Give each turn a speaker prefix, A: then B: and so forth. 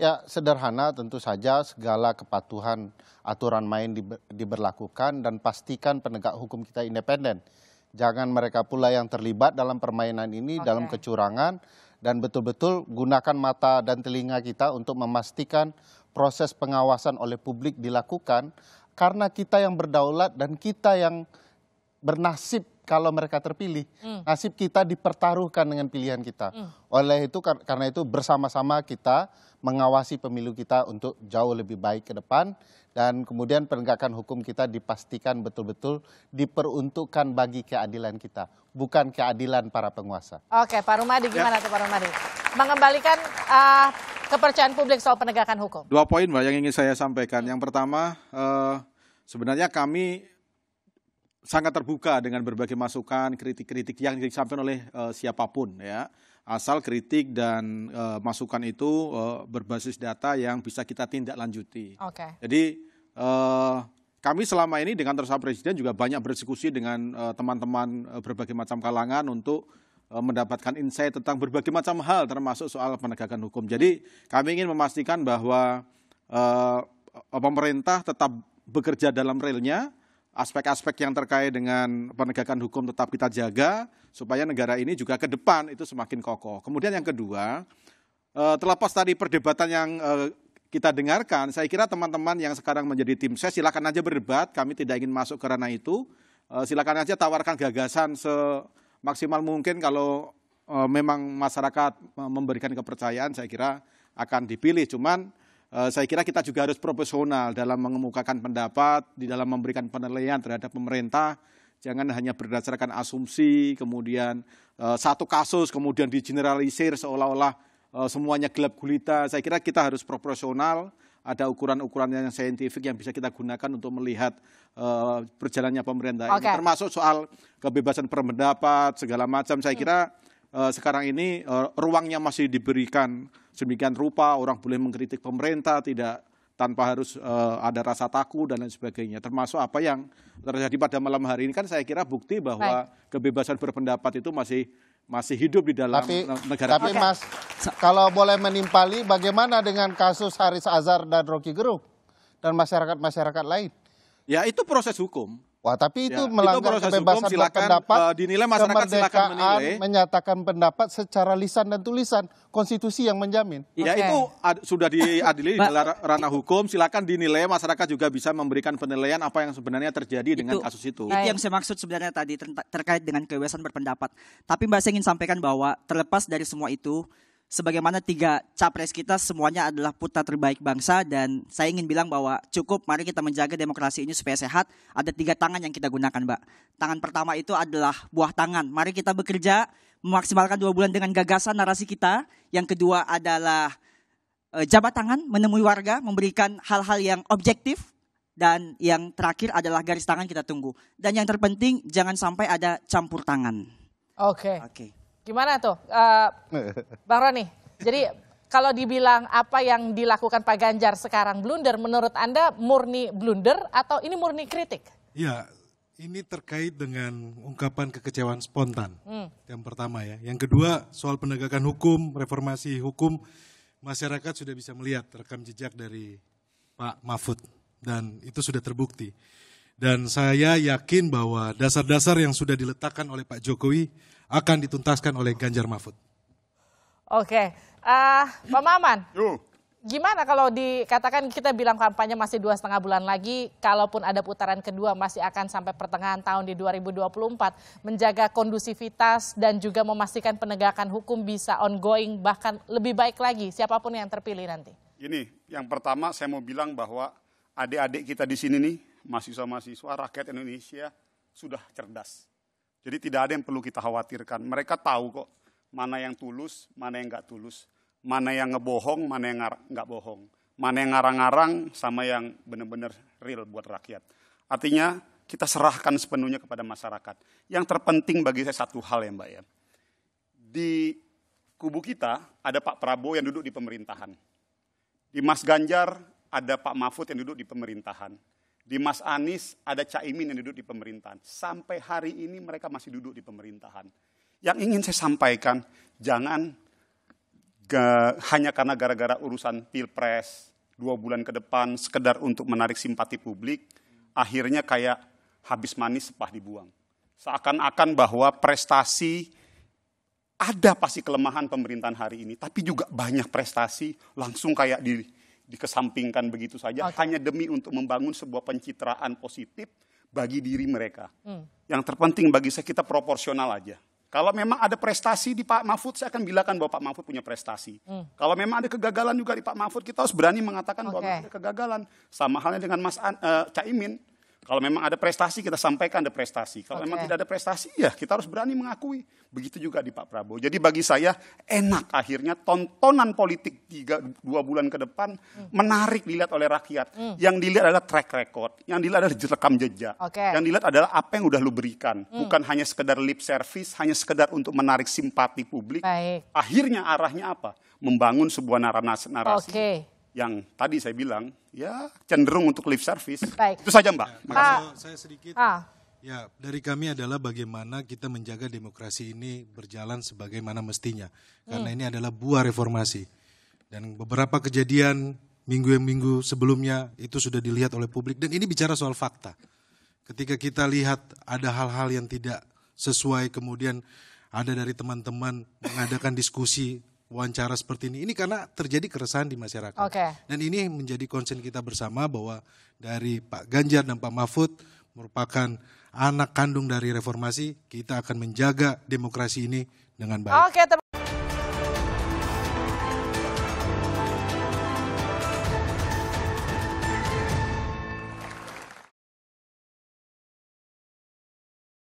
A: Ya sederhana tentu saja segala kepatuhan aturan main di, diberlakukan dan pastikan penegak hukum kita independen. Jangan mereka pula yang terlibat dalam permainan ini okay. dalam kecurangan dan betul-betul gunakan mata dan telinga kita untuk memastikan proses pengawasan oleh publik dilakukan karena kita yang berdaulat dan kita yang bernasib kalau mereka terpilih, mm. nasib kita dipertaruhkan dengan pilihan kita. Mm. Oleh itu kar karena itu bersama-sama kita mengawasi pemilu kita untuk jauh lebih baik ke depan dan kemudian penegakan hukum kita dipastikan betul-betul diperuntukkan bagi keadilan kita, bukan keadilan para penguasa. Oke, Pak Rumadi ya. gimana ya. tuh Pak Rumadi? Mengembalikan uh, kepercayaan publik soal penegakan hukum. Dua poin Mbak yang
B: ingin saya sampaikan. Yang pertama, uh, sebenarnya kami sangat terbuka dengan berbagai masukan, kritik-kritik yang disampaikan oleh uh, siapapun ya. Asal kritik dan uh, masukan itu uh, berbasis data yang bisa kita tindak lanjuti. Okay. Jadi uh, kami selama ini dengan terserah presiden juga banyak berdiskusi dengan teman-teman uh, berbagai macam kalangan untuk uh, mendapatkan insight tentang berbagai macam hal termasuk soal penegakan hukum. Jadi kami ingin memastikan bahwa uh, pemerintah tetap bekerja dalam realnya aspek-aspek yang terkait dengan penegakan hukum tetap kita jaga supaya negara ini juga ke depan itu semakin kokoh. Kemudian yang kedua, eh, terlepas tadi perdebatan yang eh, kita dengarkan, saya kira teman-teman yang sekarang menjadi tim saya silakan aja berdebat, kami tidak ingin masuk ke ranah itu. Eh, silakan aja tawarkan gagasan semaksimal mungkin kalau memang masyarakat memberikan kepercayaan saya kira akan dipilih. Cuman Eh, saya kira kita juga harus profesional dalam mengemukakan pendapat, di dalam memberikan penilaian terhadap pemerintah. Jangan hanya berdasarkan asumsi, kemudian eh, satu kasus kemudian digeneralisir seolah-olah eh, semuanya gelap gulita. Saya kira kita harus proporsional, ada ukuran-ukuran yang saintifik yang bisa kita gunakan untuk melihat berjalannya pemerintah. Okay. Termasuk soal kebebasan berpendapat segala macam. Saya hmm. kira hmm Eh, sekarang ini eh, ruangnya masih diberikan sedemikian rupa, orang boleh mengkritik pemerintah tidak tanpa harus eh, ada rasa takut dan lain sebagainya. Termasuk apa yang terjadi pada malam hari ini kan saya kira bukti bahwa Baik. kebebasan berpendapat itu masih masih hidup di dalam tapi, negara tapi kita. Mas,
A: kalau boleh menimpali bagaimana dengan kasus Haris Azhar dan Rocky Gerung dan masyarakat-masyarakat lain? Ya itu proses hukum. Wah, tapi itu ya, melanggar itu kebebasan hukum, silakan, pendapat, uh, eh, dinilai masyarakat kemerdekaan menilai. menyatakan pendapat secara lisan dan tulisan, konstitusi yang menjamin. Ya itu
B: ad, sudah diadili di ranah hukum, silakan dinilai masyarakat juga bisa memberikan penilaian apa yang sebenarnya terjadi itu, dengan kasus itu. Itu yang
A: saya maksud sebenarnya tadi ter terkait dengan kebebasan berpendapat. Tapi Mbak saya ingin sampaikan bahwa terlepas dari semua itu, sebagaimana tiga capres kita semuanya adalah putra terbaik bangsa dan saya ingin bilang bahwa cukup mari kita menjaga demokrasi ini supaya sehat. Ada tiga tangan yang kita gunakan, Mbak. Tangan pertama itu adalah buah tangan. Mari kita bekerja memaksimalkan dua bulan dengan gagasan narasi kita. Yang kedua adalah eh, jabat tangan, menemui warga, memberikan hal-hal yang objektif. Dan yang terakhir adalah garis tangan kita tunggu. Dan yang terpenting jangan sampai ada campur tangan. Oke. Okay. Oke. Okay. Gimana tuh, uh, Bang Roni? Jadi kalau dibilang apa yang dilakukan Pak Ganjar sekarang blunder, menurut Anda murni blunder atau ini murni kritik?
C: Ya, ini terkait dengan ungkapan kekecewaan spontan. Hmm. Yang pertama ya. Yang kedua soal penegakan hukum, reformasi hukum, masyarakat sudah bisa melihat rekam jejak dari Pak Mahfud dan itu sudah terbukti. Dan saya yakin bahwa dasar-dasar yang sudah diletakkan oleh Pak Jokowi akan dituntaskan oleh Ganjar Mahfud.
A: Oke, uh, Pak Maman, gimana kalau dikatakan kita bilang kampanye masih dua setengah bulan lagi, kalaupun ada putaran kedua masih akan sampai pertengahan tahun di 2024, menjaga kondusivitas dan juga memastikan penegakan hukum bisa ongoing, bahkan lebih baik lagi siapapun yang terpilih nanti.
D: Ini yang pertama saya mau bilang bahwa adik-adik kita di sini nih mahasiswa-mahasiswa rakyat Indonesia sudah cerdas. Jadi tidak ada yang perlu kita khawatirkan. Mereka tahu kok mana yang tulus, mana yang nggak tulus, mana yang ngebohong, mana yang nggak bohong, mana yang ngarang-ngarang sama yang benar-benar real buat rakyat. Artinya kita serahkan sepenuhnya kepada masyarakat. Yang terpenting bagi saya satu hal ya Mbak ya. Di kubu kita ada Pak Prabowo yang duduk di pemerintahan. Di Mas Ganjar ada Pak Mahfud yang duduk di pemerintahan di Mas Anies ada Caimin yang duduk di pemerintahan. Sampai hari ini mereka masih duduk di pemerintahan. Yang ingin saya sampaikan, jangan hanya karena gara-gara urusan pilpres dua bulan ke depan sekedar untuk menarik simpati publik, akhirnya kayak habis manis sepah dibuang. Seakan-akan bahwa prestasi ada pasti kelemahan pemerintahan hari ini, tapi juga banyak prestasi langsung kayak di dikesampingkan begitu saja okay. hanya demi untuk membangun sebuah pencitraan positif bagi diri mereka. Hmm. Yang terpenting bagi saya kita proporsional aja. Kalau memang ada prestasi di Pak Mahfud, saya akan bilangkan bahwa Pak Mahfud punya prestasi. Hmm. Kalau memang ada kegagalan juga di Pak Mahfud, kita harus berani mengatakan okay. bahwa ada kegagalan. Sama halnya dengan Mas An, uh, Caimin. Kalau memang ada prestasi kita sampaikan ada prestasi. Kalau okay. memang tidak ada prestasi ya kita harus berani mengakui. Begitu juga di Pak Prabowo. Jadi bagi saya enak akhirnya tontonan politik tiga dua bulan ke depan hmm. menarik dilihat oleh rakyat. Hmm. Yang dilihat adalah track record, yang dilihat adalah rekam jejak. Okay. Yang dilihat adalah apa yang udah lu berikan, hmm. bukan hanya sekedar lip service, hanya sekedar untuk menarik simpati publik. Baik. Akhirnya arahnya apa? Membangun sebuah narasi narasi. Okay yang tadi saya bilang ya cenderung untuk live service.
C: Baik. Itu saja Mbak. Ya, Saya sedikit. Ah.
D: Ya, dari
C: kami adalah bagaimana kita menjaga demokrasi ini berjalan sebagaimana mestinya.
D: Karena hmm. ini adalah
C: buah reformasi. Dan beberapa kejadian minggu-minggu sebelumnya itu sudah dilihat oleh publik. Dan ini bicara soal fakta. Ketika kita lihat ada hal-hal yang tidak sesuai kemudian ada dari teman-teman mengadakan diskusi wawancara seperti ini. Ini karena terjadi keresahan di masyarakat. Okay. Dan ini menjadi concern kita bersama bahwa dari Pak Ganjar dan Pak Mahfud merupakan anak kandung dari reformasi, kita akan menjaga demokrasi ini dengan baik.
A: Oke, okay,